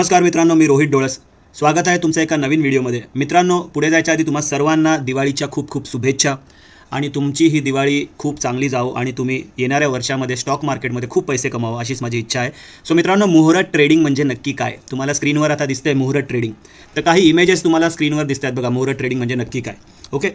नमस्कार मित्रांनो मी रोहित डोळस स्वागत आहे तुमचं एका नवीन व्हिडिओमध्ये मित्रांनो पुढे जायच्या आधी तुम्हा सर्वांना दिवाळीच्या खूप खूप शुभेच्छा आणि तुमची ही दिवाळी खूप चांगली जावो आणि तुम्ही येणाऱ्या वर्षामध्ये स्टॉक मार्केटमध्ये खूप पैसे कमावं अशीच माझी इच्छा आहे सो मित्रांनो मुहूर्त ट्रेडिंग म्हणजे नक्की काय तुम्हाला स्क्रीनवर आता दिसतंय मुहूर्त ट्रेडिंग तर काही इमेजेस तुम्हाला स्क्रीनवर दिसतात बघा मुहूर्त ट्रेडिंग म्हणजे नक्की काय ओके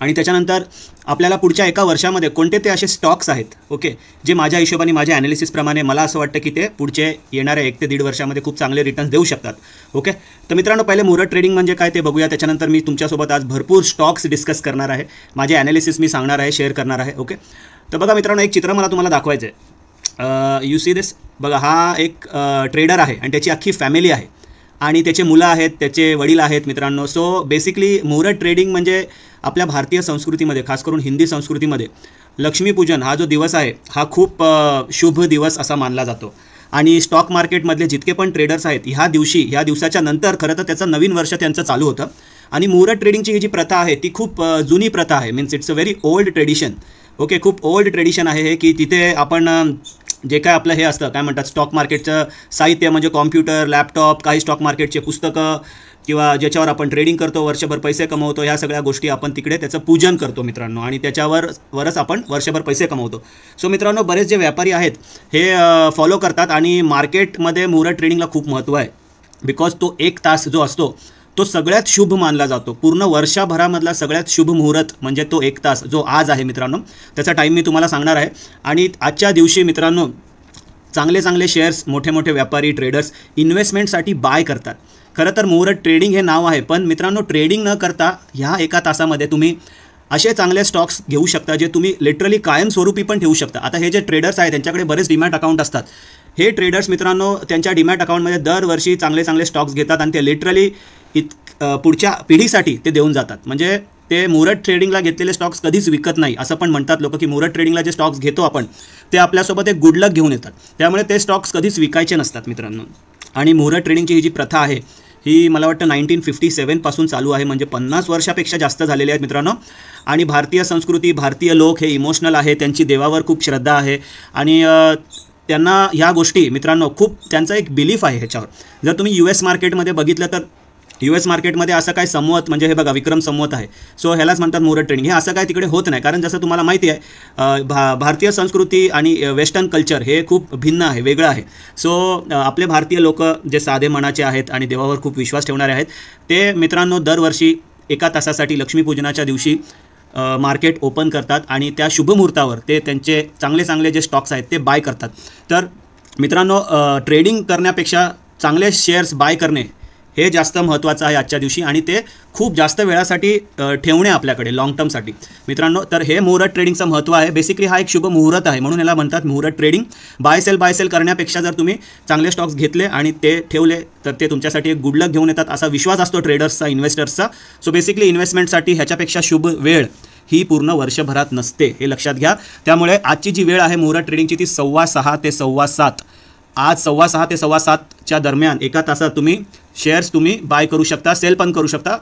आणि त्याच्यानंतर आपल्याला पुढच्या एका वर्षामध्ये कोणते ते असे स्टॉक्स आहेत ओके जे माझ्या हिशोबाने माझ्या ॲनालिसिसप्रमाणे मला असं वाटतं की ते पुढचे येणाऱ्या एक ते दीड वर्षामध्ये खूप चांगले रिटर्न्स देऊ शकतात ओके तर मित्रांनो पहिले मुरत ट्रेडिंग म्हणजे काय ते बघूया त्याच्यानंतर मी तुमच्यासोबत आज भरपूर स्टॉक्स डिस्कस करणार आहे माझे ॲनालिसिस मी सांगणार आहे शेअर करणार आहे ओके तर बघा मित्रांनो एक चित्र मला तुम्हाला दाखवायचं आहे यू सी दिस बघा हा एक ट्रेडर आहे आणि त्याची अख्खी फॅमिली आहे आणि त्याचे मुलं आहेत त्याचे वडील आहेत मित्रांनो सो बेसिकली मुहूर्त ट्रेडिंग म्हणजे आपल्या भारतीय संस्कृतीमध्ये खास करून हिंदी संस्कृतीमध्ये लक्ष्मीपूजन हा जो दिवस आहे हा खूप शुभ दिवस असा मानला जातो आणि स्टॉक मार्केटमधले जितके पण ट्रेडर्स आहेत ह्या दिवशी ह्या दिवसाच्या नंतर खरं तर त्याचं नवीन वर्ष त्यांचं चालू होतं आणि मुहूर्त ट्रेडिंगची ही जी प्रथा आहे ती खूप जुनी प्रथा आहे means it's a very old tradition okay खूप ओल्ड ट्रेडिशन आहे हे की तिथे आपण जे काय आपलं हे असतं काय म्हणतात स्टॉक मार्केटचं साहित्य म्हणजे कॉम्प्युटर लॅपटॉप काही स्टॉक मार्केटचे पुस्तकं किंवा ज्याच्यावर आपण ट्रेडिंग करतो वर्षभर पैसे कमवतो ह्या सगळ्या गोष्टी आपण तिकडे त्याचं पूजन करतो मित्रांनो आणि त्याच्यावर वरच आपण वर्षभर पैसे कमवतो सो मित्रांनो बरेच जे व्यापारी आहेत हे फॉलो करतात आणि मार्केटमध्ये मुहूर्त ट्रेडिंगला खूप महत्त्व आहे बिकॉज तो एक तास जो असतो तो सगळ्यात शुभ मानला जातो पूर्ण वर्षाभरामधला सगळ्यात शुभ मुहूर्त म्हणजे तो एक तास जो आज आहे मित्रांनो त्याचा टाईम मी तुम्हाला सांगणार आहे आणि आजच्या दिवशी मित्रांनो चांगले चांगले शेअर्स मोठे मोठे व्यापारी ट्रेडर्स इन्व्हेस्टमेंटसाठी बाय करतात खरं तर मुहूर्त ट्रेडिंग हे नाव आहे पण मित्रांनो ट्रेडिंग न करता ह्या एका तासामध्ये तुम्ही असे चांगले स्टॉक्स घेऊ शकता जे तुम्ही लिटरली कायमस्वरूपी पण ठेवू शकता आता हे जे ट्रेडर्स आहेत त्यांच्याकडे बरेच डिमॅट अकाउंट असतात हे ट्रेडर्स मित्रांनो त्यांच्या डिमॅट अकाउंटमध्ये दरवर्षी चांगले चांगले स्टॉक्स घेतात आणि ते लिटरली इत पुढच्या पिढीसाठी ते देऊन जातात म्हणजे ते मुरत ट्रेडिंगला घेतलेले स्टॉक्स कधीच विकत नाही असं पण म्हणतात लोक की मुरत ट्रेडिंगला जे स्टॉक्स घेतो आपण ते आपल्यासोबत एक गुडलक घेऊन येतात त्यामुळे ते स्टॉक्स कधीच विकायचे नसतात मित्रांनो आणि मुहूर्त ट्रेडिंगची ही जी प्रथा आहे ही मला वाटतं नाईन्टीन फिफ्टी सेवनपासून चालू आहे म्हणजे पन्नास वर्षापेक्षा जास्त झालेले आहेत मित्रांनो आणि भारतीय संस्कृती भारतीय लोक हे इमोशनल आहे त्यांची देवावर खूप श्रद्धा आहे आणि त्यांना ह्या गोष्टी मित्रांनो खूप त्यांचा एक बिलीफ आहे ह्याच्यावर जर तुम्ही यू एस मार्केटमध्ये बघितलं तर यू एस मार्केटमध्ये असं काय संवत म्हणजे हे बघा विक्रम संवत आहे सो ह्यालाच म्हणतात मुहूर्त ट्रेडिंग हे असं काय तिकडे होत नाही कारण जसं तुम्हाला माहिती आहे भा भारतीय संस्कृती आणि वेस्टर्न कल्चर हे खूप भिन्न आहे वेगळं आहे सो आपले भारतीय लोक जे साधे मनाचे आहेत आणि देवावर खूप विश्वास ठेवणारे आहेत ते मित्रांनो दरवर्षी एका तासासाठी लक्ष्मीपूजनाच्या दिवशी मार्केट ओपन करतात आणि त्या शुभमुहूर्तावर ते त्यांचे चांगले चांगले जे स्टॉक्स आहेत ते बाय करतात तर मित्रांनो ट्रेडिंग करण्यापेक्षा चांगले शेअर्स बाय करणे हे जास्त महत्त्वाचं आहे आजच्या दिवशी आणि ते खूप जास्त वेळासाठी ठेवणे आपल्याकडे लाँग टर्मसाठी मित्रांनो तर हे मुहूर्त ट्रेडिंगचं महत्त्व आहे बेसिकली हा एक शुभ मुहूर्त आहे म्हणून याला म्हणतात muhurat trading buy sell buy sell करण्यापेक्षा जर तुम्ही चांगले स्टॉक्स घेतले आणि ते ठेवले तर ते तुमच्यासाठी एक गुडलक घेऊन येतात असा विश्वास असतो ट्रेडर्सचा इन्व्हेस्टर्सचा सो बेसिकली इन्व्हेस्टमेंटसाठी ह्याच्यापेक्षा शुभ वेळ ही पूर्ण वर्षभरात नसते हे लक्षात घ्या त्यामुळे आजची जी वेळ आहे मुहूर्त ट्रेडिंगची ती सव्वा सहा ते सव्वा सात आज सव्वा सहा ते सव्वा सातच्या दरम्यान एका तासात तुम्ही शेअर्स तुम्ही बाय करू शकता सेल पण करू शकता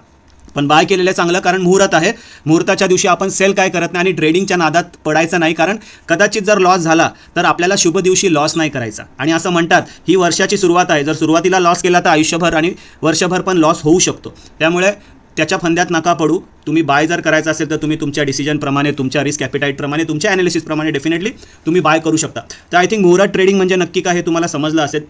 पण बाय केलेलं चांगलं कारण मुहूर्त आहे मुहूर्ताच्या दिवशी आपण सेल काय करत नाही आणि ट्रेडिंगच्या नादात पडायचं नाही कारण कदाचित जर लॉस झाला तर आपल्याला शुभ दिवशी लॉस नाही करायचा आणि असं म्हणतात ही वर्षाची सुरुवात आहे जर सुरुवातीला लॉस केला तर आयुष्यभर आणि वर्षभर पण लॉस होऊ शकतो त्यामुळे त्याच्या फंद्यात नका पडू तुम्ही बाय जर करायचं असेल तर तुम्ही तुमच्या डिसिजनप्रमाणे तुमच्या रिस्क कॅपिटाईटप्रमाणे तुमच्या ॲनालिसिसप्रमाणे डेफिनेटली तुम्ही बाय करू शकता तर आय थिंक मुहूर्त ट्रेडिंग म्हणजे नक्की काय हे तुम्हाला समजलं असेल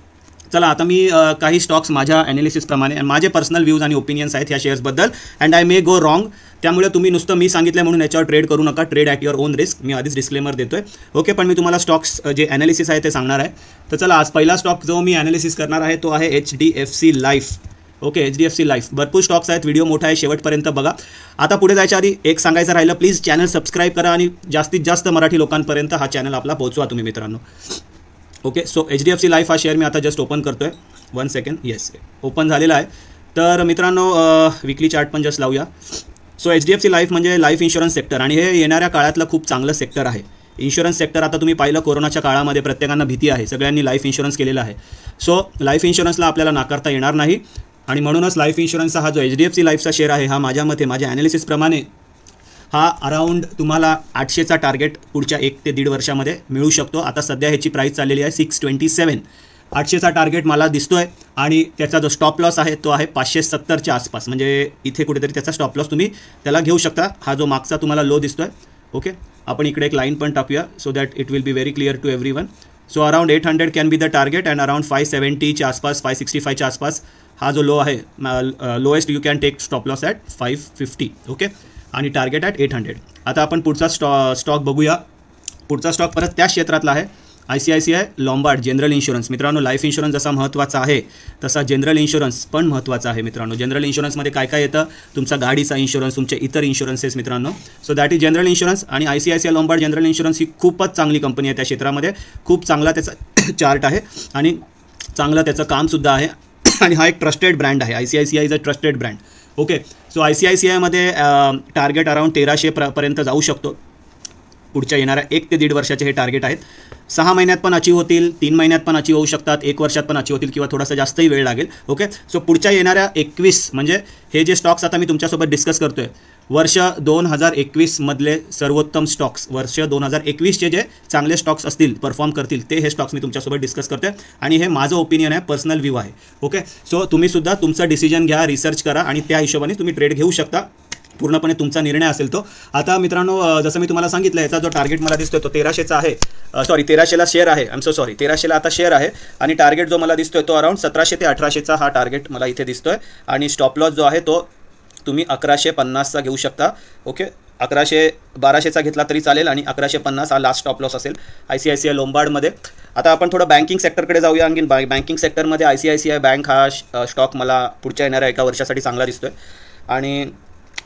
चला आता मी काही स्टॉक्स माझ्या ॲनालिसिसप्रमाणे आणि माझे पर्सनल व्ह्यूज आणि ओपिनियन्स आहेत ह्या शेअर्सबद्दल and I may go wrong त्यामुळे तुम्ही नुसतं मी सांगितलं म्हणून याच्यावर ट्रेड करू नका trade at your own risk मी आधीच डिस्क्लेमर देतो आहे ओके पण मी तुम्हाला स्टॉक्स जे ॲनालिसिस आहे ते सांगणार आहे तर चला आज पहिला स्टॉक जो मी ॲनालिसिस करणार आहे तो आहे H D F C life okay H D F C life भरपूर स्टॉक्स आहेत व्हिडिओ मोठा आहे शेवटपर्यंत बघा आता पुढे जायच्या आधी एक सांगायचं राहिलं प्लीज चॅनल सबस्क्राईब करा आणि जास्तीत जास्त मराठी लोकांपर्यंत हा चॅनल आपला पोहोचवा तुम्ही मित्रांनो okay so H D F C life हा शेअर मी आता जस्ट ओपन करतो आहे वन सेकंड येस ओपन झालेला आहे तर मित्रांनो विकली चार्ट पण जस्ट लावूया so H D F C life म्हणजे लाईफ इन्शुरन्स सेक्टर आणि हे येणाऱ्या काळातलं खूप चांगलं सेक्टर आहे इन्शुरन्स सेक्टर आता तुम्ही पाहिलं कोरोनाच्या काळामध्ये प्रत्येकांना भीती आहे सगळ्यांनी लाईफ इन्शुरन्स केलेला आहे सो लाईफ इन्शुरन्सला आपल्याला नाकारता येणार नाही आणि म्हणूनच लाईफ इन्शुरन्स हा जो एच डी एफ सी लाईफचा शेअर आहे हा माझ्या मते माझ्या ॲनालिसिसप्रमाणे हा अराऊंड तुम्हाला आठशेचा टार्गेट पुढच्या एक ते दीड वर्षामध्ये मिळू शकतो आता सध्या ह्याची प्राईस चाललेली आहे सिक्स ट्वेंटी सेवन आठशेचा टार्गेट मला दिसतो आहे आणि त्याचा जो स्टॉप लॉस आहे तो आहे पाचशे सत्तरच्या आसपास म्हणजे इथे कुठेतरी त्याचा स्टॉप लॉस तुम्ही त्याला घेऊ शकता हा जो मागचा तुम्हाला लो दिसतो आहे ओके आपण इकडे एक लाईन पण टाकूया so that it will be very clear to everyone so around eight hundred can be the target and around five सेवन्टीच्या आसपास फाय सिक्स्टी फायच्या आसपास हा जो लो आहे lowest you can take stop loss at five fifty okay आणि target at eight hundred आता आपण पुढचा स्टॉ स्टॉक बघूया पुढचा स्टॉक परत त्याच क्षेत्रातला आहे I C I C I Lombard general insurance मित्रांनो लाईफ इन्शुरन्स जसा महत्त्वाचा आहे तसा जनरल इन्शुरन्स पण महत्त्वाचा आहे मित्रांनो जनरल इन्शुरन्समध्ये काय काय येतं तुमचा गाडीचा इन्शुरन्स तुमचे इतर इन्शुरन्सेस मित्रांनो so that is general insurance आणि I C I C I Lombard general insurance ही खूपच चांगली कंपनी आहे त्या क्षेत्रामध्ये खूप चांगला त्याचा चार्ट आहे आणि चांगलं त्याचं कामसुद्धा आहे आणि हा एक ट्रस्टेड ब्रँड आहे I C I C I is a trusted brand okay so I C I C आयमध्ये टार्गेट अराऊंड तेराशे पर्यंत जाऊ शकतो पुढच्या येणाऱ्या एक ते दीड वर्षाचे हे टार्गेट आहेत सहा महिन्यात पण अचीव होतील तीन महिन्यात पण अचीव होऊ शकतात एक वर्षात पण अचीव होतील किंवा थोडासा जास्तही वेळ लागेल ओके सो पुढच्या येणाऱ्या एकवीस म्हणजे हे जे स्टॉक्स आता मी तुमच्यासोबत डिस्कस करतो आहे वर्ष दोन हजार एकवीसमधले सर्वोत्तम स्टॉक्स वर्ष दोन हजार एकवीसचे जे चांगले स्टॉक्स असतील परफॉर्म करतील ते हे स्टॉक्स मी तुमच्यासोबत डिस्कस करतो आहे आणि हे माझं ओपिनियन आहे पर्सनल व्ह्यू आहे ओके सो तुम्हीसुद्धा तुमचं डिसिजन घ्या रिसर्च करा आणि त्या हिशोबाने तुम्ही ट्रेड घेऊ शकता पूर्णपणे तुमचा निर्णय असेल तो आता मित्रांनो जसं मी तुम्हाला सांगितलं याचा जो टार्गेट मला दिसतोय तो तेराशेचा आहे सॉरी तेराशेला शेअर आहे एम सो सॉरी तेराशेला आता शेअर आहे आणि टार्गेट जो मला दिसतोय तो अराउंड सतराशे ते अठराशेचा हा टार्गेट मला इथे दिसतोय आणि स्टॉप लॉस जो आहे तो तुम्ही अकराशे पन्नासचा घेऊ शकता ओके अकराशे बाराशेचा घेतला तरी चालेल आणि अकराशे पन्नास हा लास्ट स्टॉप लॉस असेल I C I C I लोंबार्डमध्ये आता आपण थोडं बँकिंग सेक्टरकडे जाऊया आणखी बँ बँकिंग सेक्टरमध्ये I C I C I bank हा स्टॉक मला पुढच्या येणाऱ्या एका वर्षासाठी चांगला दिसतो आणि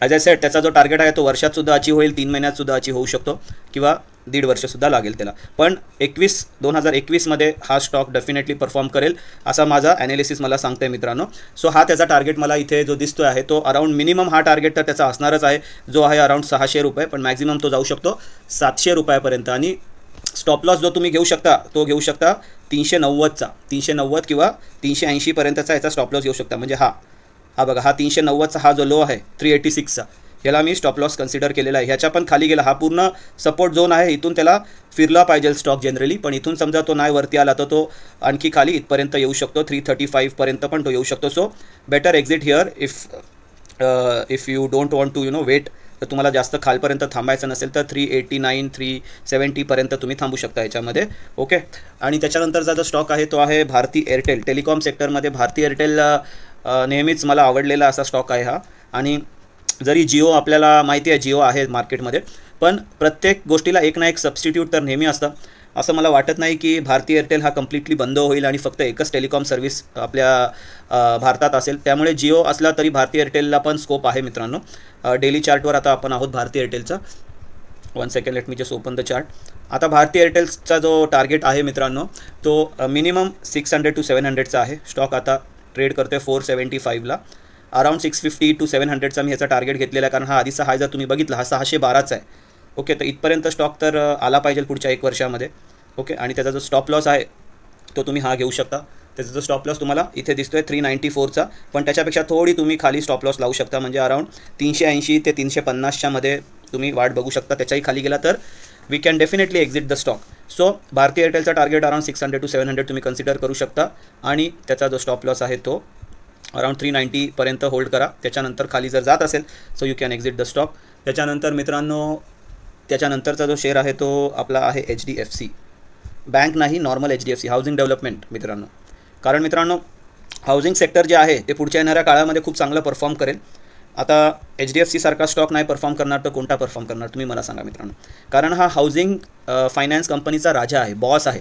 ॲज अ सेट त्याचा जो टार्गेट आहे तो वर्षातसुद्धा अची होईल तीन महिन्यातसुद्धा अची होऊ शकतो किंवा दीड वर्षसुद्धा लागेल त्याला पण एकवीस दोन हजार एकवीसमध्ये हा स्टॉक डेफिनेटली परफॉर्म करेल असा माझा ॲनालिसिस मला सांगते मित्रांनो सो हा त्याचा टार्गेट मला इथे जो दिसतो आहे तो अराऊंड मिनिमम हा टार्गेट तर त्याचा असणारच आहे जो आहे अराऊंड सहाशे रुपये पण मॅक्झिमम तो जाऊ शकतो सातशे रुपयापर्यंत आणि स्टॉप लॉस जो तुम्ही घेऊ शकता तो घेऊ शकता तीनशे नव्वदचा तीनशे नव्वद किंवा तीनशे ऐंशीपर्यंतचा याचा स्टॉप लॉस घेऊ शकता म्हणजे हा हा बघा हा तीनशे नव्वदचा हा जो लो आहे थ्री एटी सिक्सचा याला मी स्टॉप लॉस कन्सिडर केलेला आहे ह्याच्या पण खाली गेला हा पूर्ण सपोर्ट झोन आहे इथून त्याला फिरला पाहिजे स्टॉक जनरली पण इथून समजा तो नाही वरती आला तर तो आणखी खाली इथपर्यंत येऊ शकतो थ्री थर्टी फाईव्हपर्यंत पण तो येऊ शकतो so better exit here if if you don't want to you know wait तर तुम्हाला जास्त खालपर्यंत थांबायचं नसेल तर थ्री एटी नाईन थ्री सेवन्टीपर्यंत तुम्ही थांबू शकता याच्यामध्ये ओके आणि त्याच्यानंतरचा जो स्टॉक आहे तो आहे भारती एअरटेल टेलिकॉम सेक्टरमध्ये भारती एअरटेल नेहमीच मला आवडलेला असा स्टॉक आहे हा आणि जरी जिओ आपल्याला माहिती आहे जिओ आहे मार्केटमध्ये पण प्रत्येक गोष्टीला एक ना एक सबस्टिट्यूट तर नेहमी असतं असं मला वाटत नाही की भारतीय एअरटेल हा कम्प्लिटली बंद होईल आणि फक्त एकच टेलिकॉम सर्व्हिस आपल्या भारतात असेल त्यामुळे जिओ असला तरी भारतीय एअरटेलला पण स्कोप आहे मित्रांनो डेली चार्टवर आता आपण आहोत भारती एअरटेलचा one second let me just open the chart आता भारती एअरटेलचा जो टार्गेट आहे मित्रांनो तो minimum six hundred to seven हंड्रेडचा आहे स्टॉक आता ट्रेड करते फोर सेवन्टी फाईव्हला around six fifty to seven हंड्रेडचा मी ह्याचा टार्गेट घेतलेला कारण हा आधीचा हाय जर तुम्ही बघितला हा सहाशे बाराचा आहे ओके तर इथपर्यंत स्टॉक तर आला पाहिजे पुढच्या एक वर्षामध्ये ओके आणि त्याचा जो स्टॉप लॉस आहे तो तुम्ही हा घेऊ शकता त्याचा जो स्टॉप लॉस तुम्हाला इथे दिसतो आहे थ्री नाईन्टी फोरचा पण त्याच्यापेक्षा थोडी तुम्ही खाली स्टॉप लॉस लावू शकता म्हणजे अराउंड तीनशे ऐंशी ते तीनशे पन्नासच्यामध्ये तुम्ही वाट बघू शकता त्याच्याही खाली गेला तर we can definitely exit the stock so भारतीय एअरटेलचा target around six hundred to seven hundred तुम्ही कन्सिडर करू शकता आणि त्याचा जो स्टॉप लॉस आहे तो अराउंड थ्री नाईंटीपर्यंत होल्ड करा त्याच्यानंतर खाली जर जात असेल so you can exit the stock त्याच्यानंतर मित्रांनो त्याच्यानंतरचा जो शेअर आहे तो आपला आहे H D F C bank नाही normal H D F C housing development मित्रांनो कारण मित्रांनो हाऊसिंग सेक्टर जे आहे ते पुढच्या येणाऱ्या काळामध्ये खूप चांगलं परफॉर्म करेल आता एच डी एफ सीसारखा स्टॉक नाही परफॉर्म करणार तर कोणता परफॉर्म करणार तुम्ही मला सांगा मित्रांनो कारण हा हाऊसिंग फायनान्स कंपनीचा राजा आहे बॉस आहे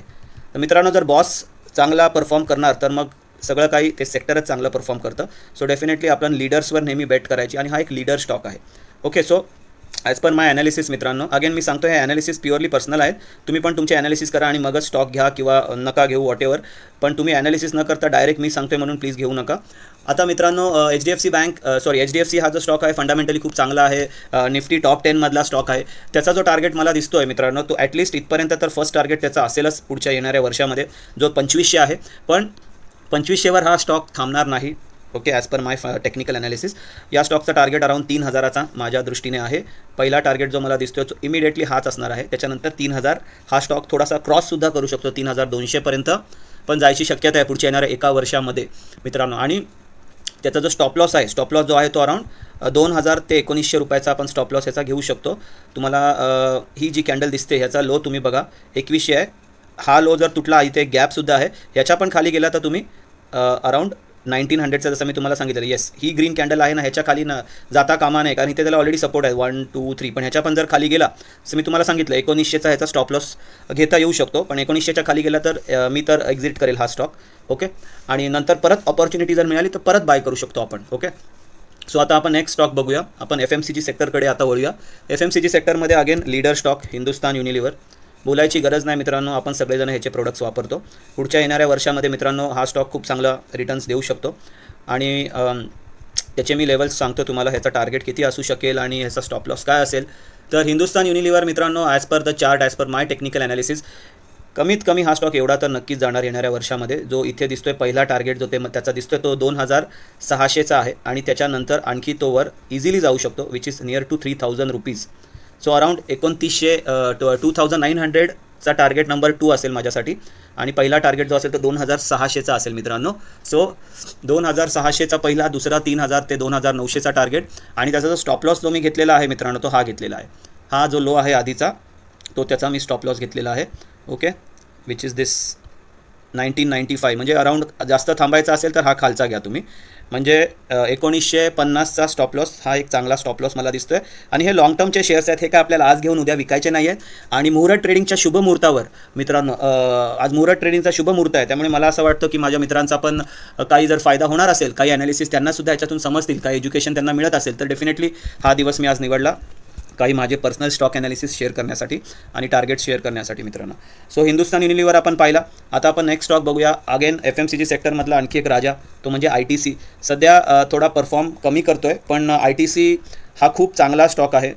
तर मित्रांनो जर बॉस चांगला परफॉर्म करणार तर मग सगळं काही ते सेक्टरच चांगलं परफॉर्म करतं सो डेफिनेटली आपण लीडर्सवर नेहमी बेट करायची आणि हा एक लीडर स्टॉक आहे okay so as per my analysis मित्रांनो अगेन मी सांगतो हे ॲनालिसिस प्युअरली पर्सनल आहेत तुम्ही पण तुमचे ॲनालिसिस करा आणि मगच स्टॉक घ्या किंवा नका घेऊ वॉट एवर पण तुम्ही ॲनालिसिस न करता डायरेक्ट मी सांगतोय म्हणून प्लीज घेऊ नका आता मित्रांनो H D F C bank sorry H D F C हा जो स्टॉक आहे फंडामेंटली खूप चांगला आहे निफ्टी टॉप टेनमधला स्टॉक आहे त्याचा जो टार्गेट मला दिसतो आहे मित्रांनो तो ॲटलिस्ट इथपर्यंत तर फर्स्ट टार्गेट त्याचा असेलच पुढच्या येणाऱ्या वर्षामध्ये जो पंचवीसशे आहे पण पंचवीसशेवर हा स्टॉक थांबणार नाही okay as per my technical analysis या स्टॉकचा टार्गेट अराऊंड तीन हजाराचा माझ्या दृष्टीने आहे पहिला टार्गेट जो मला दिसतोय तो इमिडिएटली हाच असणार आहे त्याच्यानंतर तीन हजार हा स्टॉक थोडासा क्रॉससुद्धा करू शकतो तीन हजार दोनशेपर्यंत पण जायची शक्यता आहे पुढच्या येणाऱ्या एका वर्षामध्ये मित्रांनो आणि त्याचा जो स्टॉप लॉस आहे स्टॉप लॉस जो आहे तो अराऊंड uh, दोन हजार ते एकोणीसशे रुपयाचा आपण स्टॉप लॉस याचा घेऊ शकतो तुम्हाला uh, ही जी कॅन्डल दिसते ह्याचा लो तुम्ही बघा एकवीसशे आहे हा लो जर तुटला इथे गॅपसुद्धा आहे ह्याच्या पण खाली गेला तर तुम्ही अराऊंड uh, नाईन्टीन हंड्रेडचं जसं मी तुम्हाला सांगितलं येस ही ग्रीन कॅन्डल आहे ना ह्याच्या खाली ना जाता कामा नाही कारण इथे त्याला ऑलरेडी सपोर्ट आहे वन टू थ्री पण ह्याच्या पण जर खाली गेला जसं मी तुम्हाला सांगितलं एकोणीसशेचा ह्याचा स्टॉप लॉस घेता येऊ शकतो पण एकोणीसशेच्या खाली गेला तर मी तर एक्झिट करेल हा स्टॉक ओके आणि नंतर परत ऑपॉर्च्युनिटी जर मिळाली तर परत बाय करू शकतो आपण ओके सो आता आपण नेक्स्ट स्टॉक बघूया आपण एफ एम सी जी सेक्टरकडे आता वळूया एफ एम सी जी सेक्टरमध्ये again leader stock Hindustan Unilever बोलायची गरज नाही मित्रांनो आपण सगळेजण ह्याचे प्रोडक्ट्स वापरतो पुढच्या येणाऱ्या वर्षामध्ये मित्रांनो हा स्टॉक खूप चांगला रिटर्न्स देऊ शकतो आणि त्याचे मी लेवल्स सांगतो तुम्हाला ह्याचा टार्गेट किती असू शकेल आणि ह्याचा स्टॉप लॉस काय असेल तर हिंदुस्थान युनिलिव्हर मित्रांनो as per the chart as per my technical analysis कमीत कमी हा स्टॉक एवढा तर नक्कीच जाणार येणाऱ्या वर्षामध्ये जो इथे दिसतोय पहिला टार्गेट जो ते त्याचा दिसतोय तो दोन हजार सहाशेचा आहे आणि त्याच्यानंतर आणखी तो वर इझिली जाऊ शकतो which is near to three thousand rupees so around एकोणतीसशे two thousand nine hundred target number two असेल माझ्यासाठी आणि पहिला टार्गेट जो असेल तो दोन हजार सहाशेचा असेल मित्रांनो सो दोन हजार सहाशेचा पहिला दुसरा तीन हजार ते दोन हजार नऊशेचा टार्गेट आणि त्याचा जो स्टॉप लॉस जो मी घेतलेला आहे मित्रांनो तो हा घेतलेला आहे हा जो लो आहे आधीचा तो त्याचा मी स्टॉप लॉस घेतलेला आहे okay which is this nineteen ninety five म्हणजे अराऊंड जास्त थांबायचा असेल तर हा खालचा घ्या तुम्ही म्हणजे एकोणीसशे पन्नासचा स्टॉप लॉस हा एक चांगला स्टॉप लॉस मला दिसतो आहे आणि हे लॉंग टर्मचे शेअर्स आहेत हे काय आपल्याला आज घेऊन उद्या विकायचे नाही आहेत आणि मुहूर्त ट्रेडिंगच्या शुभ मुहूर्तावर मित्रांनो आज मुहूर्त ट्रेडिंगचा शुभ मुहूर्त आहे त्यामुळे मला असं वाटतं की माझ्या मित्रांचा पण काही जर फायदा होणार असेल काही ॲनालिसिस त्यांनासुद्धा याच्यातून समजतील काही एज्युकेशन त्यांना मिळत असेल तर डेफिनेटली हा दिवस मी आज निवडला काही माझे पर्सनल स्टॉक ॲनालिसिस शेअर करण्यासाठी आणि टार्गेट शेअर करण्यासाठी मित्रांनो सो हिंदुस्थान युनिलिव्हर आपण पाहिला आता आपण नेक्स्ट स्टॉक बघूया again F M C G सेक्टरमधला आणखी एक राजा तो म्हणजे आय टी सी सध्या थोडा परफॉर्म कमी करतो आहे पण आय टी सी हा खूप चांगला स्टॉक आहे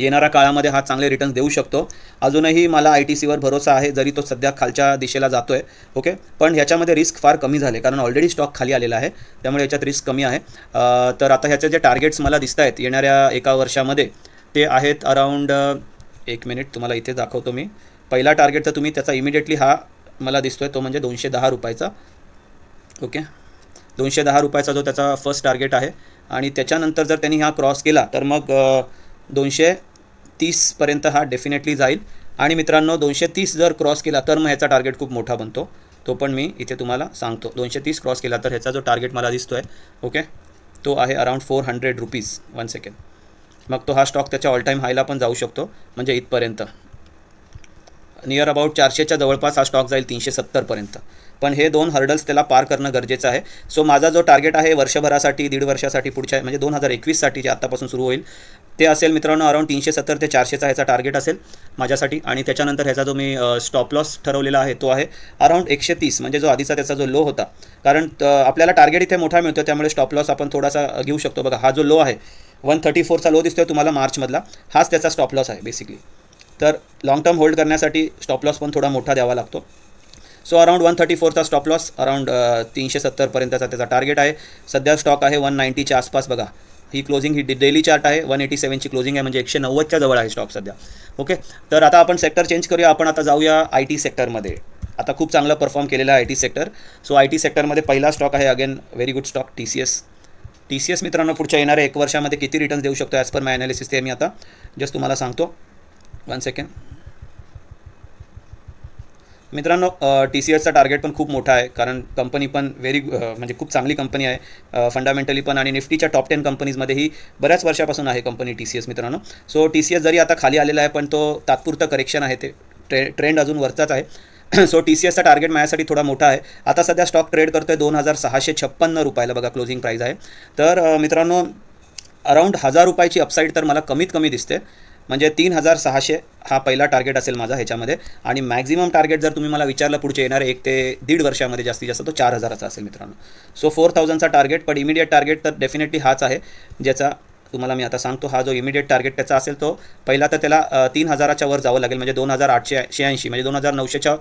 येणाऱ्या काळामध्ये हा चांगले रिटर्न देऊ शकतो अजूनही मला आय टी सीवर भरोसा आहे जरी तो सध्या खालच्या दिशेला जातो आहे ओके पण ह्याच्यामध्ये रिस्क फार कमी झाले कारण ऑलरेडी स्टॉक खाली आलेला आहे त्यामुळे याच्यात रिस्क कमी आहे तर आता ह्याचे जे टार्गेट्स मला दिसत आहेत येणाऱ्या एका वर्षामध्ये ते आहेत अराऊंड एक मिनिट तुम्हाला इथे दाखवतो मी पहिला टार्गेट तर तुम्ही त्याचा इमिडिएटली हा मला दिसतो आहे तो म्हणजे दोनशे दहा रुपयाचा ओके दोनशे दहा रुपयाचा जो त्याचा फर्स्ट टार्गेट आहे आणि त्याच्यानंतर जर त्यांनी हा क्रॉस केला तर मग दोनशे तीसपर्यंत हा डेफिनेटली जाईल आणि मित्रांनो दोनशे तीस जर क्रॉस केला तर मग ह्याचा टार्गेट खूप मोठा बनतो तो पण मी इथे तुम्हाला सांगतो दोनशे तीस क्रॉस केला तर ह्याचा जो टार्गेट मला दिसतो आहे ओके तो आहे around four hundred rupees one second मग तो हा स्टॉक त्याच्या ऑल टाईम हायला पण जाऊ शकतो म्हणजे इथपर्यंत नियर अबाउट चारशेच्या जवळपास हा स्टॉक जाईल तीनशे सत्तरपर्यंत पण हे दोन हर्डल्स त्याला पार करणं गरजेचं आहे सो माझा जो टार्गेट आहे वर्षभरासाठी दीड वर्षासाठी पुढच्या म्हणजे दोन हजार एकवीससाठी जे आत्तापासून सुरू होईल ते असेल मित्रांनो अराउंड तीनशे सत्तर ते चारशेचा ह्याचा टार्गेट असेल माझ्यासाठी आणि त्याच्यानंतर ह्याचा जो मी स्टॉप लॉस ठरवलेला आहे तो आहे अराउंड एकशे तीस म्हणजे जो आधीचा त्याचा जो लो होता कारण आपल्याला टार्गेट इथे मोठा मिळतो त्यामुळे स्टॉप लॉस आपण थोडासा घेऊ शकतो बघा हा जो लो आहे वन थर्टी फोरचा लो दिसतोय आहे तुम्हाला मार्चमधला हाच त्याचा स्टॉप लॉस आहे बेसिकली तर लॉन्ग टर्म होल्ड करण्यासाठी स्टॉप लॉस पण थोडा मोठा द्यावा लागतो सो अराउंड वन थर्टी फोरचा स्टॉप लॉस अराउंड तीनशे सत्तरपर्यंतचा त्याचा टार्गेट आहे सध्या स्टॉक आहे वन नाईंटीच्या आसपास बघा ही क्लोजिंग ही डेली चार्ट आहे वन एटी सेवनची क्लोजिंग आहे म्हणजे एकशे नव्वदच्या जवळ आहे स्टॉक सध्या ओके तर आता आपण सेक्टर चेंज करूया आपण आता जाऊया आय टी सेक्टरमध्ये आता खूप चांगला परफॉर्म केलेला आहे I T sector so I T सेक्टरमध्ये पहिला स्टॉक आहे again very good stock T C S T C S मित्रांनो पुढच्या येणाऱ्या एक वर्षामध्ये किती रिटर्न देऊ शकतो एज पर माय अनालिसिस ते मी आता जस्ट तुम्हाला सांगतो वन सेकंड मित्रांनो टी सी एसचा टार्गेट पण खूप मोठा आहे कारण कंपनी पण व्हेरी म्हणजे खूप चांगली कंपनी आहे फंडामेंटली पण आणि निफ्टीच्या टॉप टेन मध्ये ही बऱ्याच वर्षापासून आहे कंपनी टी सी एस मित्रांनो सो टी सी एस जरी आता खाली आलेला आहे पण तो तात्पुरतं करेक्शन आहे ते ट्रे ट्रेंड अजून वरचाच आहे सो टी सी एसचा टार्गेट माझ्यासाठी थोडा मोठा आहे आता सध्या स्टॉक ट्रेड करतो आहे दोन हजार सहाशे छप्पन्न रुपयाला बघा क्लोजिंग प्राईज आहे तर मित्रांनो अराऊंड हजार रुपयाची अपसाईड तर मला कमीत कमी दिसते म्हणजे तीन हजार सहाशे हा पहिला टार्गेट असेल माझा ह्याच्यामध्ये आणि मॅक्झिमम टार्गेट जर तुम्ही मला विचारलं पुढचे येणारे एक ते दीड वर्षामध्ये जास्तीत जास्त तो चार हजाराचा असेल मित्रांनो सो फोर थाउजंडचा टार्गेट पण इमिडिएट टार्गेट तर डेफिनेटली हाच आहे ज्याचा तुम्हाला मी आता सांगतो हा जो इमिडिएट टार्गेट त्याचा असेल तो पहिला तर त्याला तीन हजाराच्या वर जावं लागेल म्हणजे दोन हजार आठशे शहाऐंशी म्हणजे दोन हजार नऊशेच्या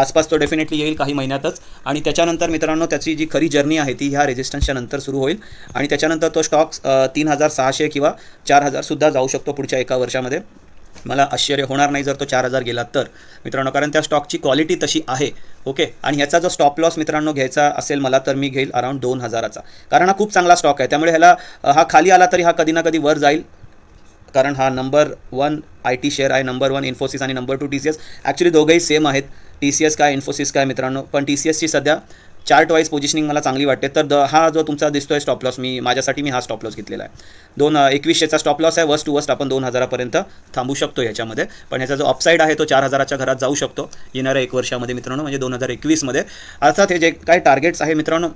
आसपास तो डेफिनेटली येईल काही महिन्यातच आणि त्याच्यानंतर मित्रांनो त्याची जी खरी जर्नी आहे ती ह्या रेजिस्टन्सच्या नंतर सुरू होईल आणि त्याच्यानंतर तो स्टॉक्स तीन हजार सहाशे किंवा चार हजारसुद्धा जाऊ शकतो पुढच्या एका वर्षामध्ये मला आश्चर्य होणार नाही जर तो चार हजार गेला तर मित्रांनो कारण त्या स्टॉकची क्वालिटी तशी आहे ओके आणि ह्याचा जो स्टॉप लॉस मित्रांनो घ्यायचा असेल मला तर मी घेईल अराउंड दोन हजाराचा कारण हा खूप चांगला स्टॉक आहे त्यामुळे ह्याला हा खाली आला तरी हा कधी ना कधी वर जाईल कारण हा number one I T share आहे नंबर वन इन्फोसिस आणि number two T C S actually दोघंही सेम आहेत टी सी एस काय इन्फोसिस काय मित्रांनो पण टी सी एसची सध्या चार्ट वाईज पोझिशनिंग मला चांगली वाटते तर द हा जो तुमचा दिसतो आहे स्टॉप लॉस मी माझ्यासाठी मी हा स्टॉप लॉस घेतलेला आहे दोन एकवीसशेचा स्टॉप लॉस आहे वस्ट टू वस्ट आपण दोन हजारापर्यंत थांबू शकतो याच्यामध्ये पण याचा जो अपसाईड आहे तो चार हजाराच्या घरात जाऊ शकतो येणाऱ्या एक वर्षामध्ये मित्रांनो म्हणजे दोन हजार एकवीसमध्ये अर्थात हे जे काय टार्गेट्स आहे मित्रांनो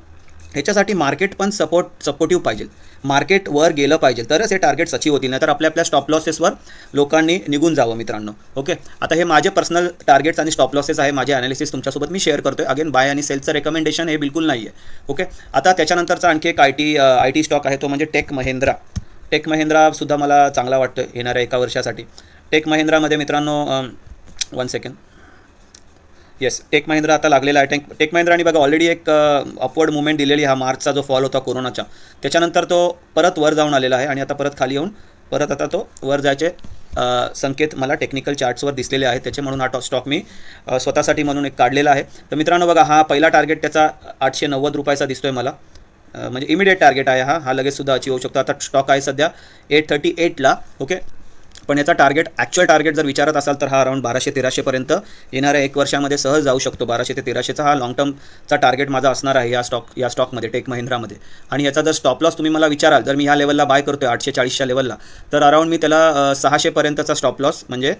ह्याच्यासाठी मार्केट पण सपोर्ट सपोर्टिव्ह पाहिजे मार्केट वर गेलं पाहिजे तरच हे टार्गेट्स अचीव होतील नाही तर आपल्या आपल्या स्टॉप लॉसेसवर लोकांनी निघून जावं मित्रांनो ओके आता हे माझे पर्सनल टार्गेट्स आणि स्टॉप लॉसेस आहे माझे ॲनालिसिस तुमच्यासोबत मी शेअर करतो अगेन बाय आणि सेलचं रेकमेंडेशन हे बिलकुल नाही आहे ओके आता त्याच्यानंतरचा आणखी एक I T I T stock आहे तो म्हणजे टेक महिंद्रा टेक महिंद्रासुद्धा मला चांगला वाटतो येणाऱ्या एका वर्षासाठी टेक महिंद्रामध्ये मित्रांनो one second yes Tech Mahindra आता लागलेला आहे टेक टेक आणि बघा ऑलरेडी एक अपवर्ड uh, मुवमेंट दिलेली हा मार्चचा जो फॉल होता कोरोनाचा त्याच्यानंतर तो परत वर जाऊन आलेला आहे आणि आता परत खाली येऊन परत आता तो वर जायचे uh, संकेत मला टेक्निकल चार्ट्सवर दिसलेले आहेत त्याचे म्हणून हा टॉ स्टॉक मी uh, स्वतःसाठी म्हणून एक काढलेला आहे तर मित्रांनो बघा हा पहिला टार्गेट त्याचा आठशे नव्वद रुपयाचा दिसतो आहे मला म्हणजे इमिडिएट टार्गेट आहे हा हा लगेचसुद्धा अचीव होऊ शकतो आता स्टॉक आहे सध्या एट थर्टी एटला ओके पण याचा टार्गेट ॲक्च्युअल टार्गेट जर विचारत असाल तर हा अराऊंड बाराशे तेराशेपर्यंत येणाऱ्या एक वर्षामध्ये सहज जाऊ शकतो बाराशे ते तेराशेचा हा लाँग टर्मचा टार्गेट माझा असणार आहे या स्टॉक या स्टॉकमध्ये टेक महिंद्रामध्ये आणि याचा जर स्टॉप लॉस तुम्ही मला विचाराल जर मी ह्या लेवलला बाय करतोय आठशे चाळीसच्या लेवलला तर अराऊंड मी त्याला सहाशेपर्यंतचा स्टॉप लॉस म्हणजे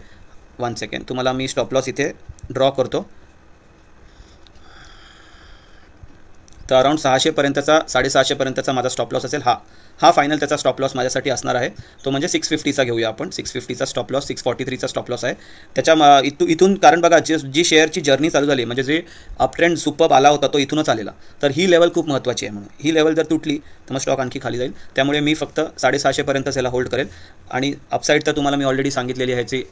वन सेकंड तुम्हाला मी स्टॉप लॉस इथे ड्रॉ करतो तर अराऊंड सहाशेपर्यंतचा साडेसहाशेपर्यंतचा माझा स्टॉप लॉस असेल हा हा फायनल त्याचा स्टॉप लॉस माझ्यासाठी असणार आहे तो म्हणजे सिक्स फिफ्टीचा घेऊया आपण सिक्स फिफ्टीचा स्टॉप लॉस सिक्स फॉर्टी थ्रीचा स्टॉप लॉस आहे त्याच्या इथू इथून कारण बघा जी जी शेअरची जर्नी चालू झाली म्हणजे जे अपट्रेंड सुपअप आला होता तो इथूनच आलेला तर ही लेवल खूप महत्त्वाची आहे म्हणून ही लेवल जर तुटली तर मग स्टॉक आणखी खाली जाईल त्यामुळे मी फक्त साडेसहाशेपर्यंतच याला होल्ड करेल आणि अपसाईड तर तुम्हाला मी ऑलरेडी सांगितलेली जी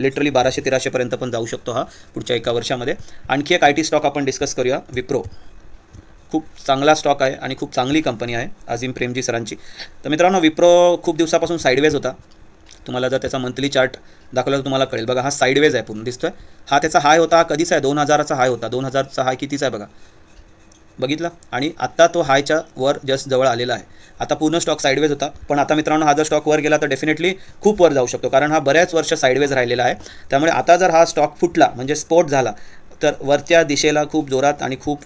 लिटरली बाराशे तेराशेपर्यंत पण जाऊ शकतो हा पुढच्या एका वर्षामध्ये आणखी एक आय टी स्टॉक आपण डिस्कस करूया विप्रो खूप चांगला स्टॉक आहे आणि खूप चांगली कंपनी आहे अजिम प्रेमजी सरांची तर मित्रांनो विप्रो खूप दिवसापासून साईडवेज होता तुम्हाला जर त्याचा मंथली चार्ट दाखवला तर तुम्हाला कळेल बघा हा साईडवेज आहे पूर्ण दिसतोय हा त्याचा हाय होता हा कधीचा आहे दोन हजाराचा हाय होता दोन हजारचा हाय कितीचा आहे बघा बघितला आणि आत्ता तो हायच्या वर जस्ट जवळ आलेला आहे आता पूर्ण स्टॉक साईडवेज होता पण आता मित्रांनो हा जर स्टॉक वर गेला तर डेफिनेटली खूप वर जाऊ शकतो कारण हा बऱ्याच वर्ष साईडवेज राहिलेला आहे त्यामुळे आता जर हा स्टॉक फुटला म्हणजे स्पोर्ट झाला तर वरच्या दिशेला खूप जोरात आणि खूप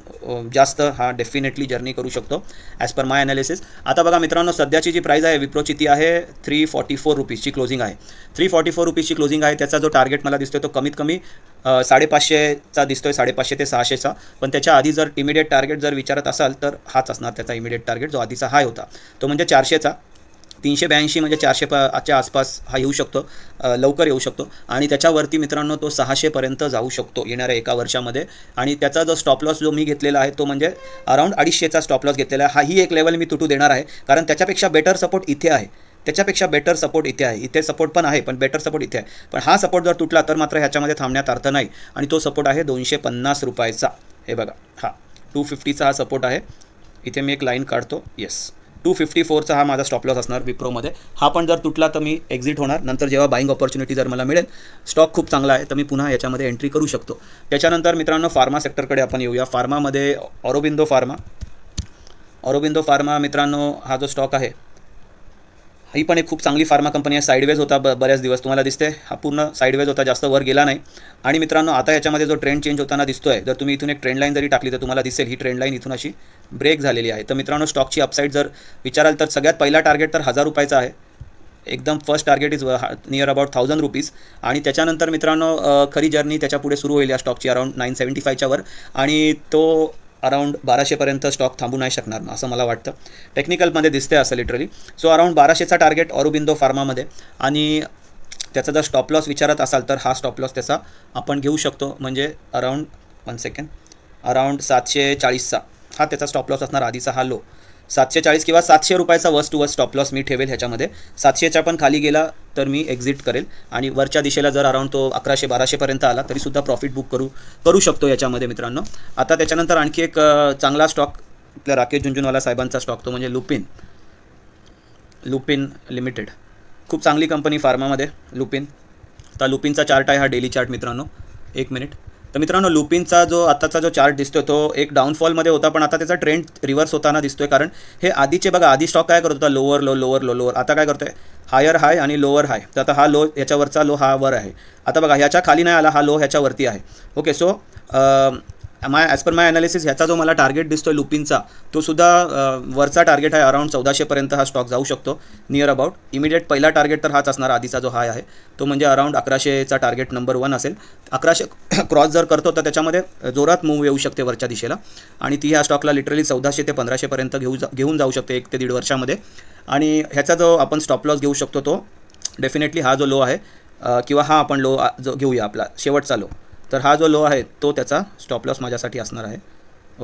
जास्त हा डेफिनेटली जर्नी करू शकतो ॲज पर माय ॲनालिसिस आता बघा मित्रांनो सध्याची जी प्राईज आहे विप्रोची ती आहे थ्री फॉर्टी फोर रुपीजची क्लोजिंग आहे थ्री फॉर्टी फोर रुपीजची क्लोजिंग आहे त्याचा जो टार्गेट मला दिसतोय तो कमीत कमी साडेपाचशेचा दिसतोय साडेपाचशे ते सहाशेचा पण त्याच्या आधी जर इमिडिएट टार्गेट जर विचारत असाल तर हाच असणार त्याचा इमिडिएट टार्गेट जो आधीचा हाय होता तो म्हणजे चारशेचा तीनशे ब्याऐंशी म्हणजे चारशे पाच्या आसपास हा येऊ शकतो लवकर येऊ शकतो आणि त्याच्यावरती मित्रांनो तो सहाशेपर्यंत जाऊ शकतो येणाऱ्या एका वर्षामध्ये आणि त्याचा जो स्टॉप लॉस जो मी घेतलेला आहे तो म्हणजे अराऊंड अडीचशेचा स्टॉप लॉस घेतलेला आहे हाही एक लेवल मी तुटू देणार आहे कारण त्याच्यापेक्षा बेटर सपोर्ट इथे आहे त्याच्यापेक्षा बेटर सपोर्ट इथे आहे इथे सपोर्ट पण आहे पण बेटर सपोर्ट इथे आहे पण हा सपोर्ट जर तुटला तर मात्र ह्याच्यामध्ये थांबण्यात अर्थ नाही आणि तो सपोर्ट आहे दोनशे पन्नास रुपयाचा हे बघा हा टू फिफ्टीचा हा सपोर्ट आहे इथे मी एक लाईन काढतो येस टू फिफ्टी फोरचा हा माझा स्टॉप लॉस असणार विप्रोमध्ये हा पण जर तुटला तर मी एक्झिट होणार नंतर जेव्हा बाईंग ऑपॉर्च्युनिटी जर मला मिळेल स्टॉक खूप चांगला आहे तर मी पुन्हा याच्यामध्ये एंट्री करू शकतो त्याच्यानंतर मित्रांनो फार्मा सेक्टरकडे आपण येऊया फार्मामध्ये ऑरोबिंदो फार्मा ऑरोबिंदो फार्मा मित्रांनो हा जो स्टॉक आहे ही पण एक खूप चांगली फार्मा कंपनी आहे साईडवेज होता ब बऱ्याच दिवस तुम्हाला दिसते हा पूर्ण साईडवेज होता जास्त वर गेला नाही आणि मित्रांनो आता याच्यामध्ये जो ट्रेंड चेंज होताना दिसतो आहे जर तुम्ही इथून एक ट्रेंड लाईन जरी टाकली तर तुम्हाला दिसेल ही ट्रेंड लाईन इथून अशी ब्रेक झालेली आहे तर मित्रांनो स्टॉकची अपसाईड जर विचाराल तर सगळ्यात पहिला टार्गेट तर हजार रुपयाचा आहे एकदम first target is near about thousand rupees आणि त्याच्यानंतर मित्रांनो खरी जर्नी त्याच्यापुढे सुरू होईल या स्टॉकची अराउंड नाईन सेवन्टी फायच्यावर आणि तो अराऊंड बाराशेपर्यंत स्टॉक थांबू नाही शकणार असं मला वाटतं टेक्निकलमध्ये दिसते असं लिटरली सो अराऊंड बाराशेचा टार्गेट ऑरुबिंदो फार्मामध्ये आणि त्याचा जर स्टॉप लॉस विचारत असाल तर हा स्टॉप लॉस त्याचा आपण घेऊ शकतो म्हणजे अराऊंड वन सेकंड अराऊंड सातशे चाळीसचा हा त्याचा स्टॉप लॉस असणार आधीचा हा लो सातशे चाळीस किंवा सातशे रुपयाचा वस टू वस स्टॉप लॉस मी ठेवेल ह्याच्यामध्ये सातशेच्या पण खाली गेला तर मी एक्झिट करेल आणि वरच्या दिशेला जर अराउंड तो अकराशे बाराशेपर्यंत आला तरीसुद्धा प्रॉफिट बुक करू करू शकतो याच्यामध्ये मित्रांनो आता त्याच्यानंतर आणखी एक चांगला स्टॉक आपल्या राकेश झुंझुनवाला साहेबांचा स्टॉक तो म्हणजे लुपिन लुपिन लिमिटेड खूप चांगली कंपनी फार्मामध्ये लुपिन आता लुपिनचा चार्ट आहे हा डेली चार्ट मित्रांनो एक मिनिट तर मित्रांनो लुपिनचा जो आत्ताचा जो चार्ट दिसतोय तो एक डाऊनफॉलमध्ये होता पण आता त्याचा ट्रेंड रिव्हर्स होताना दिसतोय कारण हे आधीचे बघा आधी स्टॉक काय करत होता lower low lower low lower आता काय करतोय हायर हाय आणि लोअर हाय तर आता हा लो याच्यावरचा लो हा वर आहे आता बघा ह्याच्या खाली नाही आला हा लो ह्याच्यावरती आहे okay so my as per my analysis ह्याचा जो मला टार्गेट दिसतो आहे लुपिनचा तो सुद्धा वरचा टार्गेट आहे अराउंड चौदाशेपर्यंत हा स्टॉक जाऊ शकतो नियर अबाउट इमिडिएट पहिला टार्गेट तर हाच असणार आधीचा जो हाय आहे तो म्हणजे अराउंड अकराशेचा टार्गेट नंबर वन असेल अकराशे क्रॉस जर करतो तर त्याच्यामध्ये जोरात मूव्ह येऊ शकते वरच्या दिशेला आणि ती ह्या स्टॉकला लिटरली चौदाशे ते पंधराशेपर्यंत घेऊ जा घेऊन जाऊ शकते एक ते दीड वर्षामध्ये आणि ह्याचा जो आपण स्टॉप लॉस घेऊ शकतो तो डेफिनेटली हा जो लो आहे किंवा हा आपण लो जो घेऊया आपला शेवटचा लो तर हा जो लो आहे तो त्याचा स्टॉप लॉस माझ्यासाठी असणार आहे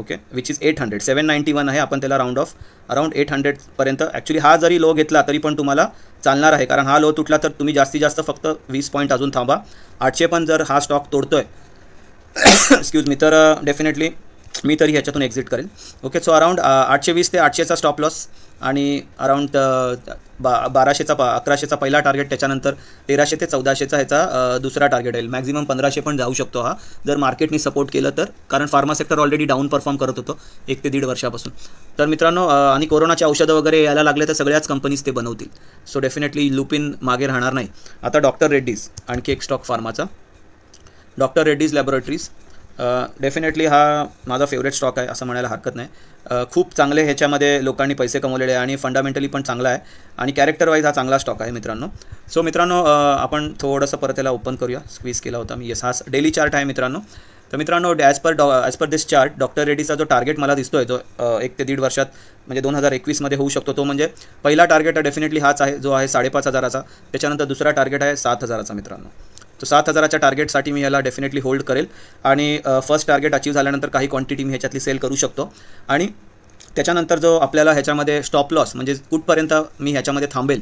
okay which is eight hundred seven ninety one आहे आपण त्याला राऊंड ऑफ अराउंड एट हंड्रेडपर्यंत ॲक्च्युली हा जरी लो घेतला तरी पण तुम्हाला चालणार आहे कारण हा लो तुटला तर तुम्ही जास्तीत जास्त फक्त वीस पॉईंट अजून थांबा आठशे पण जर हा स्टॉक तोडतो आहे एक्सक्यूज मी तर डेफिनेटली uh, मी तरी ह्याच्यातून एक्झिट करेल ओके सो अराऊंड आठशे वीस ते आठशेचा स्टॉप लॉस आणि अराऊंड uh, बा बाराशेचा पा अकराशेचा पहिला टार्गेट त्याच्यानंतर तेराशे ते चौदाशेचा ह्याचा uh, दुसरा टार्गेट येईल मॅक्झिमम पंधराशे पण जाऊ शकतो हा जर मार्केटनी सपोर्ट केलं तर कारण pharma sector already down perform करत होतो एक ते दीड वर्षापासून तर मित्रांनो uh, आणि कोरोनाचे औषधं वगैरे यायला लागले तर सगळ्याच कंपनीज ते बनवतील सो डेफिनेटली लुपिन मागे राहणार नाही आता डॉक्टर रेड्डीज आणखी एक स्टॉक फार्माचा डॉक्टर रेड्डीज लॅबोरेटरीज डेफिनेटली हा माझा फेवरेट स्टॉक आहे असं म्हणायला हरकत नाही खूप चांगले ह्याच्यामध्ये लोकांनी पैसे कमवलेले आहे आणि फंडामेंटली पण चांगला आहे आणि कॅरेक्टर वाईज हा चांगला स्टॉक आहे मित्रांनो सो मित्रांनो आपण थोडंसं परत त्याला ओपन करूया स्क्वीज केला होता मी येस हा डेली चार्ट आहे मित्रांनो तर मित्रांनो ॲज पर डॉ as per this chart doctor रेड्डीचा जो टार्गेट मला दिसतो आहे जो एक ते दीड वर्षात म्हणजे दोन हजार एकवीसमध्ये होऊ शकतो तो म्हणजे पहिला टार्गेट डेफिनेटली हाच आहे जो आहे साडेपाच हजाराचा त्याच्यानंतर दुसरा टार्गेट आहे सात हजाराचा मित्रांनो तर सात हजाराच्या टार्गेटसाठी मी याला डेफिनेटली होल्ड करेल आणि फर्स्ट टार्गेट अचीव झाल्यानंतर काही क्वांटिटी मी ह्याच्यातली सेल करू शकतो आणि त्याच्यानंतर जो आपल्याला ह्याच्यामध्ये स्टॉप लॉस म्हणजे कुठपर्यंत मी ह्याच्यामध्ये थांबेल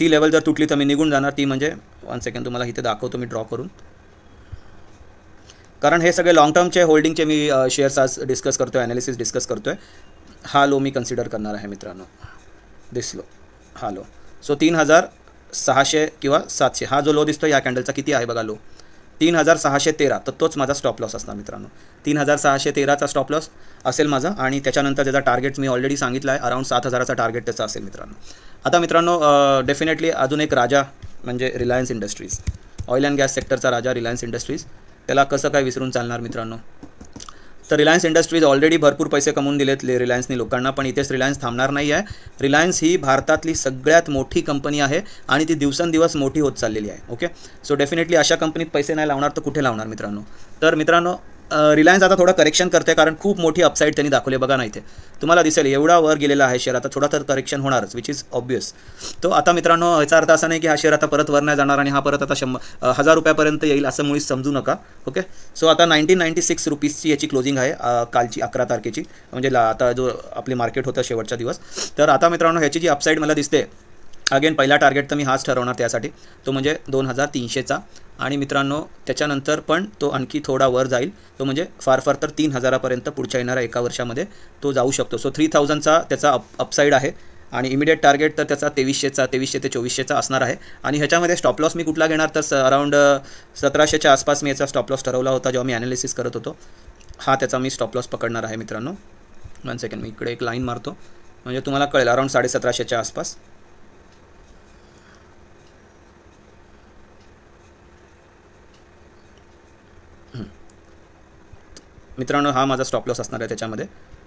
ती लेवल जर तुटली तर मी निघून जाणार ती म्हणजे वन सेकंड तुम्हाला इथे दाखवतो मी ड्रॉ करून कारण हे सगळे लॉंग टर्मचे होल्डिंगचे मी शेअर्स आज डिस्कस करतो आहे ॲनालिसिस डिस्कस करतो आहे हा लो मी कन्सिडर करणार आहे मित्रांनो दिसलो हा लो सो तीन हजार सहाशे किंवा सातशे हा जो लो दिसतो या कॅन्डलचा किती आहे बघा लो तीन हजार सहाशे तेरा तर तोच माझा स्टॉप लॉस असणार मित्रांनो तीन हजार सहाशे तेराचा स्टॉप लॉस असेल माझा आणि त्याच्यानंतर त्याचा टार्गेट मी ऑलरेडी सांगितला आहे अराऊंड सात हजाराचा टार्गेट त्याचा असेल मित्रांनो आता मित्रांनो डेफिनेटली अजून एक राजा म्हणजे Reliance Industries oil and gas सेक्टरचा राजा रिलायन्स इंडस्ट्रीज त्याला कसं काय विसरून चालणार मित्रांनो तर रिलायन्स इंडस्ट्रीज ऑलरेडी भरपूर पैसे कमवून दिलेत रिलायन्सनी लोकांना पण इथेच रिलायन्स थांबणार नाही आहे रिलायन्स ही भारतातली सगळ्यात मोठी कंपनी आहे आणि ती दिवसेंदिवस मोठी होत चाललेली आहे ओके सो डेफिनेटली अशा कंपनीत पैसे नाही लावणार तर कुठे लावणार मित्रांनो तर मित्रांनो रिलायन्स आता थोडं करेक्शन करते कारण खूप मोठी अपसाईड त्यांनी दाखवले बघा ना इथे तुम्हाला दिसेल एवढा वर गेलेला आहे शेअर आता थोडा तर करेक्शन होणारच विच इज ऑब्वियस तो आता मित्रांनो याचा अर्थ असा नाही की हा शेअर आता परत वर नाही जाणार आणि हा परत आता शंभर हजार रुपयापर्यंत येईल असं मुळीच समजू नका ओके सो आता नाईन्टीन नाईन्टी सिक्स रुपीजची याची क्लोजिंग आहे कालची अकरा तारखेची म्हणजे आता जो आपली मार्केट होतं शेवटचा दिवस तर आता मित्रांनो ह्याची जी अपसाईड मला दिसते अगेन पहिला टार्गेट तर मी हाच ठरवणार त्यासाठी तो म्हणजे दोन हजार तीनशेचा आणि मित्रांनो त्याच्यानंतर पण तो आणखी थोडा वर जाईल तो म्हणजे फार फार तर तीन हजारापर्यंत पुढच्या येणाऱ्या एका वर्षामध्ये तो जाऊ शकतो सो थ्री थाउजंडचा त्याचा अप अपसाईड आहे आणि इमिडिएट टार्गेट तर त्याचा तेवीसशेचा तेवीसशे ते चोवीसशेचा असणार आहे आणि ह्याच्यामध्ये स्टॉप लॉस मी कुठला घेणार तर अराउंड सतराशेच्या आसपास मी याचा स्टॉप लॉस ठरवला होता जेव्हा मी ॲनालिसिस करत होतो हा त्याचा मी स्टॉप लॉस पकडणार आहे मित्रांनो वन सेकंड मी इकडे एक लाईन मारतो म्हणजे तुम्हाला कळेल अराउंड साडेसतराशेच्या आसपास मित्रांनो हा माझा स्टॉप लॉस असणार आहे त्याच्यामध्ये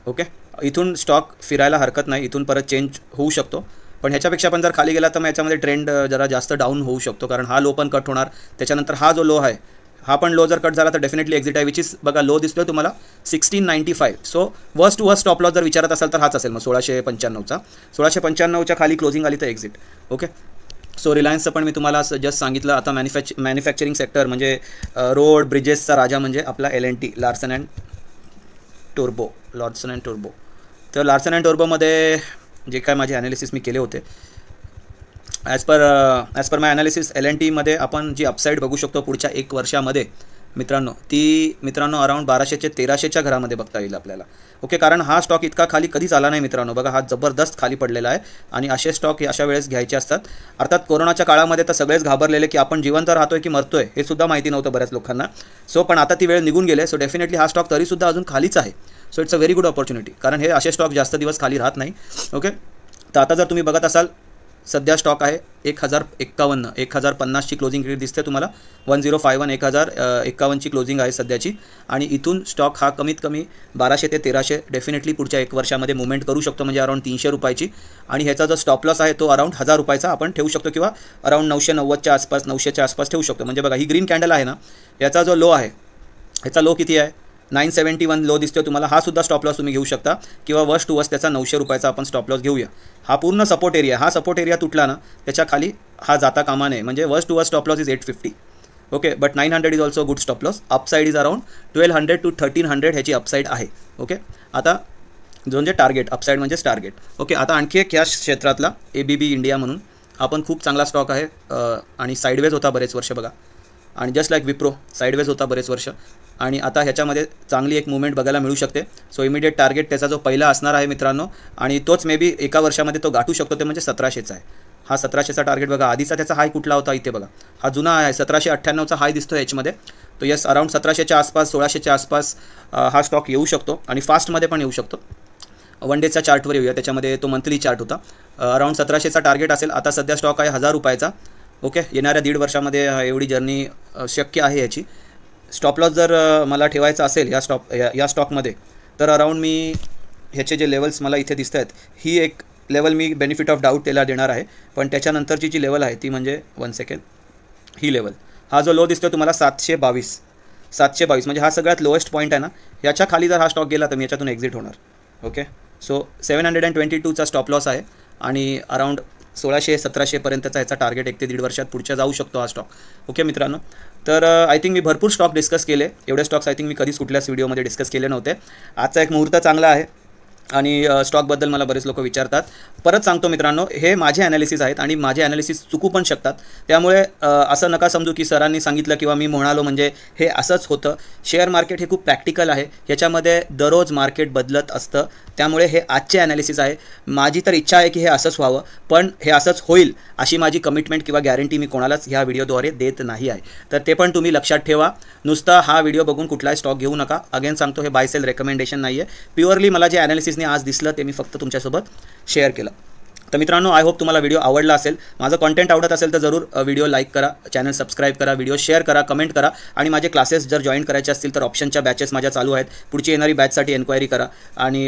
ओके इथून स्टॉक फिरायला हरकत नाही इथून परत चेंज होऊ शकतो पण ह्याच्यापेक्षा आपण जर खाली गेला तर मग याच्यामध्ये ट्रेंड जरा जास्त डाऊन होऊ शकतो कारण हा लो पण कट होणार त्याच्यानंतर हा जो लो आहे हा पण लो जर कट झाला तर डेफिनेटली एक्झिट आहे विच इज बघा लो दिसतो आहे तुम्हाला sixteen ninety five so worst to worst stop loss जर विचारत असाल तर हाच असेल मग सोळाशे पंच्याण्णवचा सोळाशे पंच्याण्णवच्या खाली क्लोजिंग आली तर एक्झिट ओके सो रिलायन्सचं पण मी तुम्हाला जस्ट सांगितलं आता मॅन्युफॅक्च मॅन्युफॅक्चरिंग सेक्टर म्हणजे रोड ब्रिजेसचा राजा म्हणजे आपला L N T Larsen and टोर्बो Larsen and टोर्बो तर लार्सन अँड टोर्बोमध्ये जे काय माझे ॲनालिसिस मी केले होते as per as per my analysis L N टीमध्ये आपण जी अपसाईड बघू शकतो पुढच्या एक वर्षामध्ये मित्रांनो ती मित्रांनो अराऊंड बाराशेचे तेराशेच्या घरामध्ये बघता येईल आपल्याला ओके कारण हा स्टॉक इतका खाली कधीच आला नाही मित्रांनो बघा हा जबरदस्त खाली पडलेला आहे आणि असे स्टॉक अशा वेळेस घ्यायचे असतात अर्थात कोरोनाच्या काळामध्ये तर सगळेच घाबरलेले की आपण जिवंत राहतोय की मरतोय हे सुद्धा माहिती नव्हतं बऱ्याच लोकांना सो पण आता ती वेळ निघून गेले सो डेफिनेटली हा स्टॉक तरीसुद्धा अजून खालीच आहे so it's a very good opportunity कारण हे असे स्टॉक जास्त दिवस खाली राहत नाही ओके तर आता जर तुम्ही बघत असाल सध्या स्टॉक आहे एक हजार एक्कावन्न एक हजार पन्नासची क्लोजिंग रेट दिसते तुम्हाला वन झिरो फाय वन एक हजार एक्कावन्नची क्लोजिंग आहे सध्याची आणि इथून स्टॉक हा कमीत कमी बाराशे ते तेराशे डेफिनेटली पुढच्या एक वर्षामध्ये मुवमेंट करू शकतो म्हणजे अराऊंड तीनशे रुपयाची आणि ह्याचा जो स्टॉप लॉस आहे तो अराऊंड हजार रुपयाचा आपण ठेवू शकतो किंवा अराऊंड नऊशे नव्वदच्या आसपास नऊशेच्या आसपास ठेवू शकतो म्हणजे बघा ही ग्रीन कॅन्डल आहे ना याचा जो लो आहे ह्याचा लो किती आहे नाईन सेवन्टी वन लो दिसतो तुम्हाला हा सुद्धा स्टॉप लॉस तुम्ही घेऊ शकता किंवा वर्ष टू वर्ष त्याचा नऊशे रुपयाचा आपण स्टॉप लॉस घेऊया हा पूर्ण सपोर्ट एरिया हा सपोर्ट एरिया तुटला ना त्याच्या खाली हा जाता कामा नये म्हणजे वर्ष टू वर्ष stop loss is eight fifty okay but nine hundred is also good stop loss upside is around twelve hundred to thirteen hundred ह्याची अपसाईड आहे ओके आता जो म्हणजे टार्गेट अपसाईड म्हणजेच टार्गेट ओके आता आणखी एक या क्षेत्रातला ए बी बी इंडिया म्हणून आपण खूप चांगला स्टॉक आहे आणि साईडवेज होता बरेच वर्ष बघा आणि जस्ट लाईक विप्रो साईडवेज होता बरेच वर्ष आणि आता ह्याच्यामध्ये चांगली एक मुवमेंट बघायला मिळू शकते सो इमिडिएट टार्गेट त्याचा जो पहिला असणार आहे मित्रांनो आणि तोच मे बी एका वर्षामध्ये तो गाठू शकतो ते म्हणजे सतराशेचा आहे हा सतराशेचा टार्गेट बघा आधीचा त्याचा हाय कुठला होता इथे बघा हा जुना आहे सतराशे अठ्ठ्याण्णवचा हाय दिसतो याच्यामध्ये तो यस अराउंड सतराशेच्या आसपास सोळाशेच्या आसपास हा स्टॉक येऊ शकतो आणि फास्टमध्ये पण येऊ शकतो वन डेचा चार्टवर येऊया त्याच्यामध्ये तो मंथली चार्ट होता अराउंड सतराशेचा टार्गेट असेल आता सध्या स्टॉक आहे हजार रुपयाचा ओके येणाऱ्या दीड वर्षामध्ये एवढी जर्नी शक्य आहे याची स्टॉप लॉस जर मला ठेवायचा असेल या स्टॉप या, या स्टॉकमध्ये तर अराऊंड मी ह्याचे जे लेवल्स मला इथे दिसत आहेत ही एक लेवल मी बेनिफिट ऑफ डाऊट त्याला देणार आहे पण त्याच्यानंतरची जी लेवल आहे ती म्हणजे वन सेकंड ही लेवल हा जो लो दिसतो तुम्हाला सातशे बावीस सातशे बावीस म्हणजे हा सगळ्यात लोएस्ट पॉईंट आहे ना याच्या खाली जर हा स्टॉक गेला तर मी याच्यातून एक्झिट होणार okay so seven hundred and twenty टूचा स्टॉप लॉस आहे आणि अराऊंड सोळाशे सतराशेपर्यंतचा याचा टार्गेट एक ते दीड वर्षात पुढच्या जाऊ शकतो हा स्टॉक ओके मित्रांनो तर आय थिंक मी भरपूर स्टॉक डिस्कस केले एवढे स्टॉक्स आय थिंक मी कधीच कुठल्याच व्हिडिओमध्ये डिस्कस केले नव्हते आजचा एक मुहूर्त चांगला आहे आणि स्टॉकबद्दल मला बरेच लोक विचारतात परत सांगतो मित्रांनो हे माझे ॲनालिसिस आहेत आणि माझे ॲनालिसिस चुकू पण शकतात त्यामुळे असं नका समजू की सरांनी सांगितलं किंवा मी म्हणालो म्हणजे हे असंच होतं शेअर मार्केट हे खूप प्रॅक्टिकल आहे ह्याच्यामध्ये दररोज मार्केट बदलत असतं त्यामुळे हे आजचे ॲनालिसिस आहे माझी तर इच्छा आहे की हे असंच व्हावं पण हे असंच होईल अशी माझी कमिटमेंट किंवा गॅरंटी मी कोणालाच ह्या व्हिडिओद्वारे देत नाही आहे तर ते पण तुम्ही लक्षात ठेवा नुसता हा व्हिडिओ बघून कुठलाही स्टॉक घेऊ नका अगेन सांगतो हे बाय सेल रेकमेंडेशन नाही आहे प्युअरली मला जे ॲनालिसिस ने आज दिसलं ते मी फक्त तुमच्यासोबत शेअर केलं तर मित्रांनो आय होप तुम्हाला व्हिडिओ आवडला असेल माझा कॉन्टेंट आवडत असेल तर जरूर व्हिडिओ लाईक करा चॅनल सबस्क्राईब करा व्हिडिओ शेअर करा कमेंट करा आणि माझे क्लासेस जर जॉईन करायचे असतील तर ऑप्शनच्या बॅचेस माझ्या चालू आहेत पुढची येणारी बॅचसाठी एन्क्वायरी करा आणि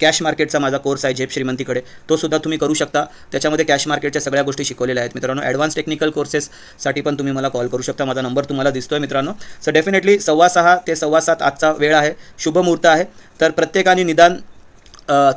कॅश मार्केटचा माझा कोर्स आहे झेप श्रीमंतीकडे तो सुद्धा तुम्ही करू शकता त्याच्यामध्ये कॅश मार्केटच्या सगळ्या गोष्टी शिकवलेल्या आहेत मित्रांनो ॲडव्हान्स टेक्निकल कोर्सेससाठी पण तुम्ही मला कॉल करू शकता माझा नंबर तुम्हाला दिसतो आहे मित्रांनो सो डेफिनेटली सव्वा सहा ते सव्वा सात आजचा वेळ आहे शुभ मुहूर्त आहे तर प्रत्येकाने निदान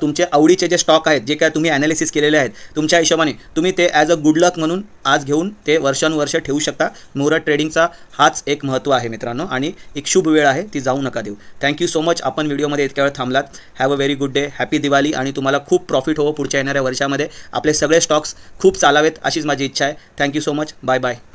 तुमचे आवडीचे जे स्टॉक आहेत जे काय तुम्ही ॲनालिसिस केलेले आहेत तुमच्या हिशोबाने तुम्ही ते ॲज अ गुड लक म्हणून आज घेऊन ते वर्षानुवर्ष ठेवू शकता मुहूर्त ट्रेडिंगचा हाच एक महत्त्व आहे मित्रांनो आणि एक शुभ वेळ आहे ती जाऊ नका देऊ थँक्यू सो मच आपण व्हिडिओमध्ये इतक्या वेळ थांबलात have a very good day happy Diwali आणि तुम्हाला खूप प्रॉफिट होवं पुढच्या येणाऱ्या वर्षामध्ये आपले सगळे स्टॉक्स खूप चालावेत अशीच माझी इच्छा आहे thank you so much bye bye